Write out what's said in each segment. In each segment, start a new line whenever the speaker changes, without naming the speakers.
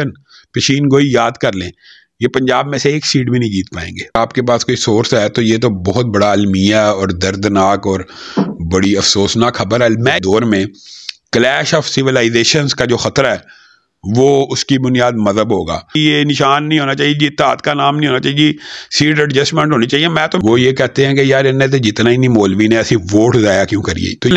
पेशीन गोई याद कर लें ये पंजाब में से एक सीट भी नहीं जीत पाएंगे आपके पास कोई सोर्स है तो ये तो बहुत बड़ा अलमिया और दर्दनाक और बड़ी अफसोसनाक खबर है दौर में क्लैश ऑफ सिविलाइजेशंस का जो ख़तरा है वो उसकी बुनियाद मजहब होगा ये निशान नहीं होना चाहिए जी इतिहाद का नाम नहीं होना चाहिए सीट एडजस्टमेंट होनी चाहिए मैं तो वो ये कहते हैं कि यार इन्हें तो जितना ही नहीं मौलवी ने ऐसी वोट ज़ाया क्यों करिए तो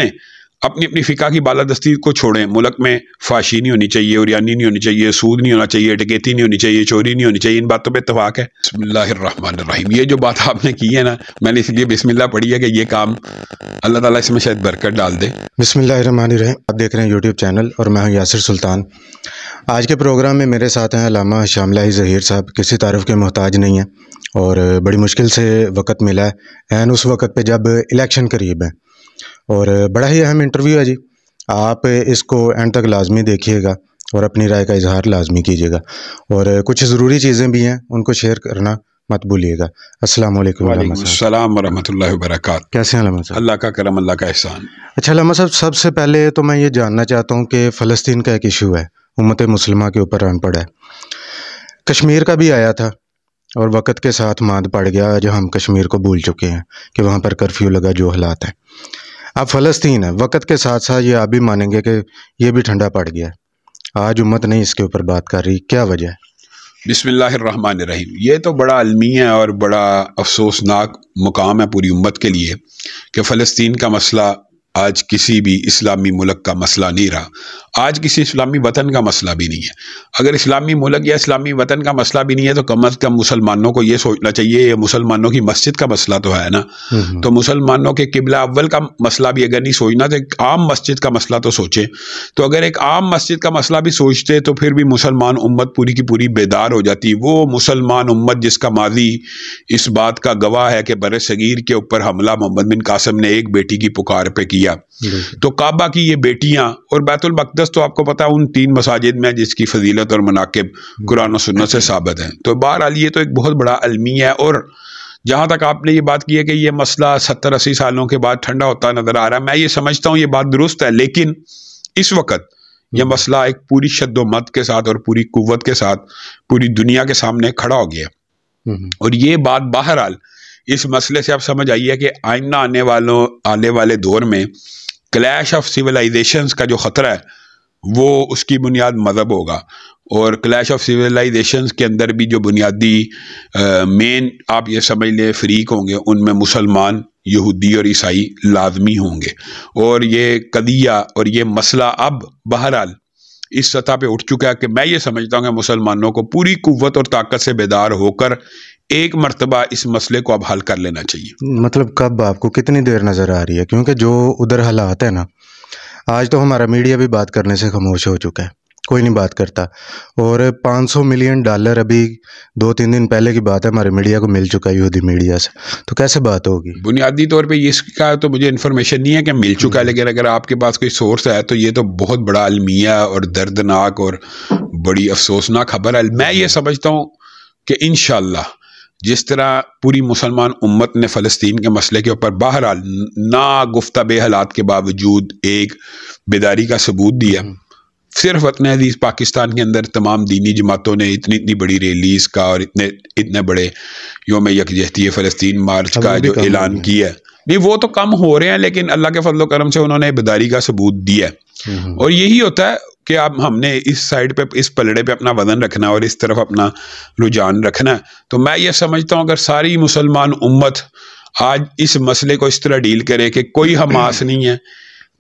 अपनी अपनी फ़िका की बालादस्ती को छोड़ें मुल्क में फाशी नहीं होनी चाहिए उरियानी नहीं होनी चाहिए सूद नहीं होना चाहिए टिकेती नहीं होनी चाहिए चोरी नहीं होनी चाहिए इन बातों पर इतफाक़ है बसमिल्लाम ये जो बात आपने की है ना मैंने इसलिए बिसमिल्ला पढ़ी है कि ये काम अल्लाह ताला इसमें शायद बरकत डाल दे
बिसमीम आप देख रहे हैं यूट्यूब चैनल और मैं हूँ यासर सुल्तान आज के प्रोग्राम में मेरे साथ हैं अलामा श्यामला ज़हीर साहब किसी तारफ़ के मोहताज नहीं है और बड़ी मुश्किल से वक़्त मिला है एन उस वक़्त पर जब इलेक्शन करीब है और बड़ा ही अहम इंटरव्यू है जी आप इसको एंड तक लाजमी देखिएगा और अपनी राय का इजहार लाजमी कीजिएगा और कुछ ज़रूरी चीज़ें भी हैं उनको शेयर करना मत भूलिएगा अस्सलाम वालेकुम
वरहमतुल्लाहि कैसे हैं साहब अल्लाह का करम अल्लाह का एहसान
अच्छा लामा साहब सबसे पहले तो मैं ये जानना चाहता हूँ कि फ़लस्तीन का एक इशू है उम्मत मुसलमा के ऊपर अनपढ़ पड़ा है कश्मीर का भी आया था और वक़्त के साथ माद पड़ गया जो हम कश्मीर को भूल चुके हैं कि वहाँ पर कर्फ्यू लगा जो हालात हैं अब फ़लस्तीन है वक़्त के साथ साथ ये आप भी मानेंगे कि ये भी ठंडा पड़ गया आज उम्मत नहीं इसके ऊपर बात कर रही क्या वजह है
बिसमीम ये तो बड़ा अलमी है और बड़ा अफसोसनाक मुकाम है पूरी उम्मत के लिए कि फ़लस्तीन का मसला आज किसी भी इस्लामी मुल्क का मसला नहीं रहा आज किसी इस्लामी वतन का मसला भी नहीं है अगर इस्लामी मुल्क या इस्लामी वतन का मसला भी नहीं है तो कम अज़ कम मुसलमानों को ये सोचना चाहिए ये मुसलमानों की मस्जिद का मसला तो है ना हम्म, हम्म। तो मुसलमानों के किबला अव्वल का मसला भी अगर नहीं सोचना तो एक आम मस्जिद का मसला तो सोचें तो अगर एक आम मस्जिद का मसला भी सोचते तो फिर भी मुसलमान उम्मत पूरी की पूरी बेदार हो जाती वो मुसलमान उम्मत जिसका माजी इस बात का गवाह है कि बर सगीर के ऊपर हमला मोहम्मद बिन कासम ने एक बेटी की पुकार पर किया दिया तो काबा की ये बेटियां और बैतुल मकदस तो आपको पता है उन तीन मसाजिद में जिसकी फजीलत और मनाकब हम्म। कुरान सुन्नत से साबित हैं तो बहरहाल ये तो एक बहुत बड़ा अलमी है और जहाँ तक आपने ये बात की है कि ये मसला सत्तर अस्सी सालों के बाद ठंडा होता नज़र आ रहा है मैं ये समझता हूँ ये बात दुरुस्त है लेकिन इस वक्त यह हम्म। मसला एक पूरी शद्दोमत के साथ और पूरी कुत के साथ पूरी दुनिया के सामने खड़ा हो गया हम्म। और ये बात बहरहाल इस मसले से आप समझ आइए कि आइंदा आने वालों आने वाले दौर में क्लैश ऑफ सिविलाइजेशन का जो ख़तरा है वो उसकी बुनियाद मज़हब होगा और क्लैश ऑफ सिविलाइजेशन के अंदर भी जो बुनियादी मेन आप ये समझ लें फ्रीक होंगे उनमें मुसलमान यहूदी और ईसाई लाजमी होंगे और ये कदिया और ये मसला अब बहरहाल इस सतह पे उठ चुका है कि मैं ये समझता हूँ कि मुसलमानों को पूरी कुत और ताकत से बेदार होकर एक मरतबा इस मसले को अब हल कर लेना
चाहिए मतलब कब आपको कितनी देर नज़र आ रही है क्योंकि जो उधर हालात है ना आज तो हमारा मीडिया भी बात करने से खामोश हो चुका है कोई नहीं बात करता और 500 मिलियन डॉलर अभी दो तीन दिन पहले की बात है हमारे मीडिया को मिल चुका है यूदी मीडिया से तो कैसे बात होगी
बुनियादी तौर पे इसका तो मुझे इन्फॉर्मेशन नहीं है कि मिल चुका है हम्म। लेकिन अगर आपके पास कोई सोर्स है तो ये तो बहुत बड़ा अलमिया और दर्दनाक और बड़ी अफसोसनाक खबर है मैं ये समझता हूँ कि इन जिस तरह पूरी मुसलमान उम्मत ने फ़लस्तीन के मसले के ऊपर बहरहाल नागुफ्तब हालात के बावजूद एक बेदारी का सबूत दिया हम्म। सिर्फ वतन अजीज पाकिस्तान के अंदर तमाम दीनी जमातों ने इतनी इतनी बड़ी रैलीस का और इतने इतने बड़े योम यकजहती फ़लस्तीन मार्च का जो ऐलान किया है नहीं वो तो कम हो रहे हैं लेकिन अल्लाह के फजल करम से उन्होंने बेदारी का सबूत दिया हम्म। और यही होता है कि अब हमने इस साइड पे इस पलड़े पे अपना वज़न रखना और इस तरफ अपना रुझान रखना है तो मैं ये समझता हूँ अगर सारी मुसलमान उम्मत आज इस मसले को इस तरह डील करे कि कोई हमास नहीं है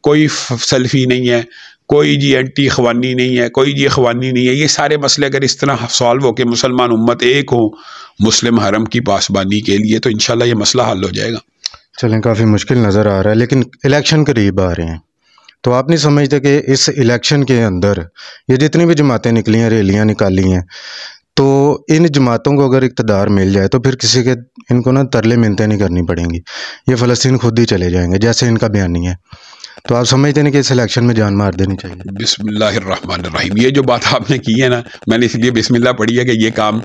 कोई सेल्फी नहीं है कोई जी एंटी अखवानी नहीं है कोई जी अखवानी नहीं है ये सारे मसले अगर इस तरह सॉल्व हो के मुसलमान उम्मत एक हो मुस्लिम हरम की पासबानी के लिए तो इनशाला ये मसला हल हो जाएगा
चलें काफ़ी मुश्किल नज़र आ रहा है लेकिन इलेक्शन करीब आ रहे हैं तो आप नहीं समझते कि इस इलेक्शन के अंदर ये जितनी भी जमातें निकली हैं रैलियाँ निकाली हैं तो इन जमातों को अगर इकतदार मिल जाए तो फिर किसी के इनको ना तरले मिनतें नहीं करनी पड़ेंगी ये फ़लस्तीन खुद ही चले जाएंगे जैसे इनका बयान नहीं है तो आप समझते नहीं कि इस इलेक्शन में जान मार देनी चाहिए
बिसमीम ये जो बात आपने की है ना मैंने इसलिए बिसमिल्ला पढ़ी है कि ये काम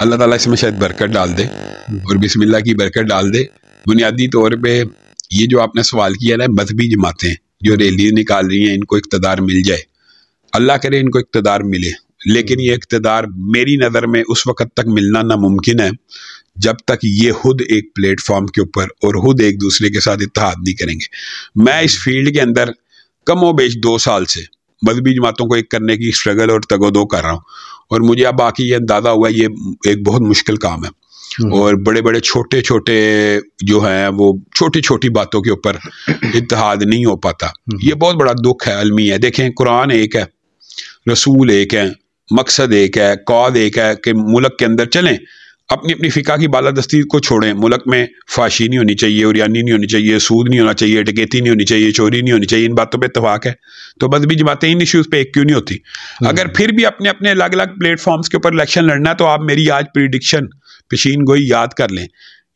अल्लाह ताला इसमें शायद बरकत डाल दे और बिसमिल्ला की बरकत डाल दे बुनियादी तौर पर ये जो आपने सवाल किया ना मजहबी जमातें जो रैली निकाल रही हैं इनको इकतदार मिल जाए अल्लाह करे इनको इकतदार मिले लेकिन ये इकतदार मेरी नज़र में उस वक़्त तक मिलना नामुमकिन है जब तक ये खुद एक प्लेटफॉर्म के ऊपर और खुद एक दूसरे के साथ इतिहाद नहीं करेंगे मैं इस फील्ड के अंदर कम बेश दो साल से मजहबी जमातों को एक करने की स्ट्रगल और तगोदो कर रहा हूँ और मुझे अब बाकी ये अंदाज़ा हुआ ये एक बहुत मुश्किल काम है हम्म। और बड़े बड़े छोटे छोटे जो हैं वो छोटी छोटी बातों के ऊपर इतिहाद नहीं हो पाता हम्म। ये बहुत बड़ा दुख है अलमी है देखें कुरान एक है रसूल एक है मकसद एक है कौद एक है कि मुल्क के अंदर चलें अपनी अपनी फ़िका की बालादस्ती को छोड़ें मुल्क में फाशी नहीं होनी चाहिए उरियानी नहीं होनी चाहिए सूद नहीं होना चाहिए टिकेती नहीं होनी चाहिए चोरी नहीं होनी चाहिए इन बातों पे इतफाक़ है तो बस भी जमाते इन इश्यूज़ पे एक क्यों नहीं होती हम्म। अगर फिर भी अपने अपने अलग अलग प्लेटफॉर्म्स के ऊपर इलेक्शन लड़ना है तो आप मेरी आज प्रिडिक्शन पेशीन गोई याद कर लें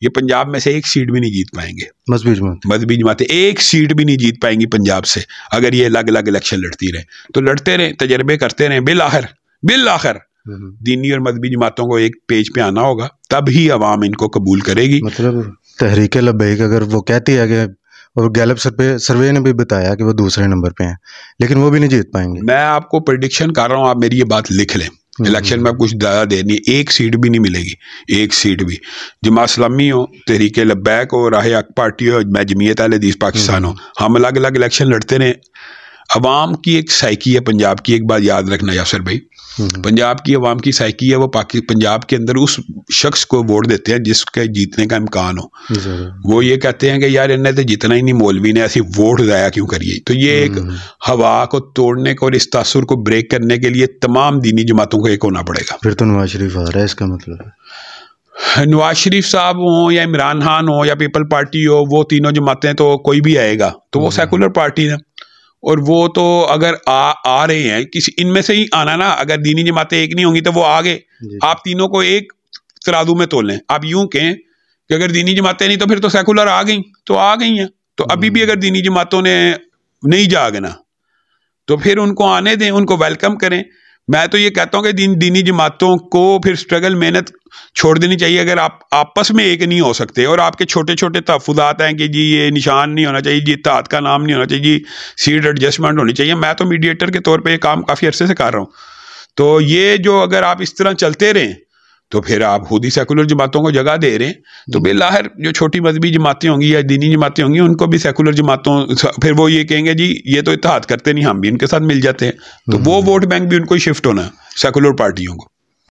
ये पंजाब में से एक सीट भी नहीं जीत पाएंगे मजबी जमात मजहबी जमातें एक सीट भी नहीं जीत पाएंगी पंजाब से अगर ये अलग अलग इलेक्शन लड़ती रहे तो लड़ते रहे तजर्बे करते रहे बिल आखिर बिल आखिर हम्म। दीनी और मजहबी जमातों को एक पेज पे आना होगा तब ही अवाम इनको कबूल करेगी मतलब
तहरीक लबैक अगर वो कहती है कि और गैलब सर्वे सर्वे ने भी बताया कि वो दूसरे नंबर पे हैं लेकिन वो भी नहीं जीत पाएंगे
मैं आपको प्रडिक्शन कर रहा हूँ आप मेरी ये बात लिख लें हम्म। इलेक्शन में कुछ ज़्यादा देर नहीं एक सीट भी नहीं मिलेगी एक सीट भी जमा इस्लामी हो तरीके लबैक हो राह अक पार्टी हो मैं जमीयत आल पाकिस्तान हो हम अलग अलग इलेक्शन लड़ते रहे अवाम की एक साइकी है पंजाब की एक बात याद रखना यासर भाई हम्म। पंजाब की अवाम की साइकी है वो पाकि पंजाब के अंदर उस शख्स को वोट देते हैं जिसके जीतने का इम्कान हो वो ये कहते हैं कि यार इन्हें तो जितना ही नहीं मौलवी ने ऐसी वोट ज़ाया क्यों करिए तो ये एक हम्म। हवा को तोड़ने को और इस तासुर को ब्रेक करने के लिए तमाम दीनी जमातों को एक होना
पड़ेगा फिर तो नवाज शरीफ आ रहा है इसका मतलब
नवाज शरीफ साहब हो या इमरान खान हो या पीपल पार्टी हो वो तीनों जमातें तो कोई भी आएगा तो वो हम्म। सेकुलर पार्टी है और वो तो अगर आ आ रहे हैं किसी इनमें से ही आना ना अगर दीनी जमातें एक नहीं होंगी तो वो आ गए आप तीनों को एक तराजू में तोलें लें आप यूं कहें कि अगर दीनी जमातें नहीं तो फिर तो सेकुलर आ गई तो आ गई हैं तो अभी भी हम्म। अगर दीनी जमातों ने नहीं जागना तो फिर उनको आने दें उनको वेलकम करें मैं तो ये कहता हूँ कि दीन दीनी जमातों को फिर स्ट्रगल मेहनत छोड़ देनी चाहिए अगर आप आपस में एक नहीं हो सकते और आपके छोटे छोटे तहफात हैं कि जी ये निशान नहीं होना चाहिए जी इतहात का नाम नहीं होना चाहिए जी सीट एडजस्टमेंट होनी चाहिए मैं तो मीडिएटर के तौर पर ये काम काफ़ी अरसे से कर रहा हूँ तो ये जो अगर आप इस तरह चलते रहें तो फिर आप खुद ही सेकुलर जमातों को जगह दे रहे हैं तो हम्म। बेलाहर जो छोटी मजहबी जमातें होंगी या दीनी जमातें होंगी उनको भी सेकुलर जमातों फिर वो ये कहेंगे जी ये तो इतिहाद करते नहीं हम भी इनके साथ मिल जाते हैं तो हम्म। वो वोट बैंक भी उनको शिफ्ट होना सेकुलर पार्टियों को